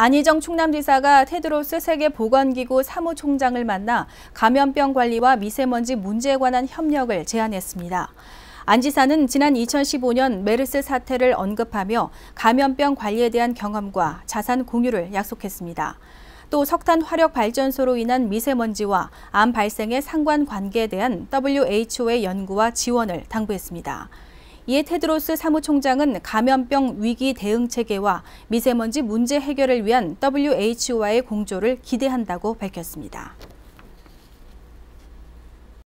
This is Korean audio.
안희정 충남지사가 테드로스 세계보건기구 사무총장을 만나 감염병 관리와 미세먼지 문제에 관한 협력을 제안했습니다. 안 지사는 지난 2015년 메르스 사태를 언급하며 감염병 관리에 대한 경험과 자산 공유를 약속했습니다. 또 석탄 화력 발전소로 인한 미세먼지와 암 발생의 상관 관계에 대한 WHO의 연구와 지원을 당부했습니다. 이에 테드로스 사무총장은 감염병 위기 대응 체계와 미세먼지 문제 해결을 위한 WHO와의 공조를 기대한다고 밝혔습니다.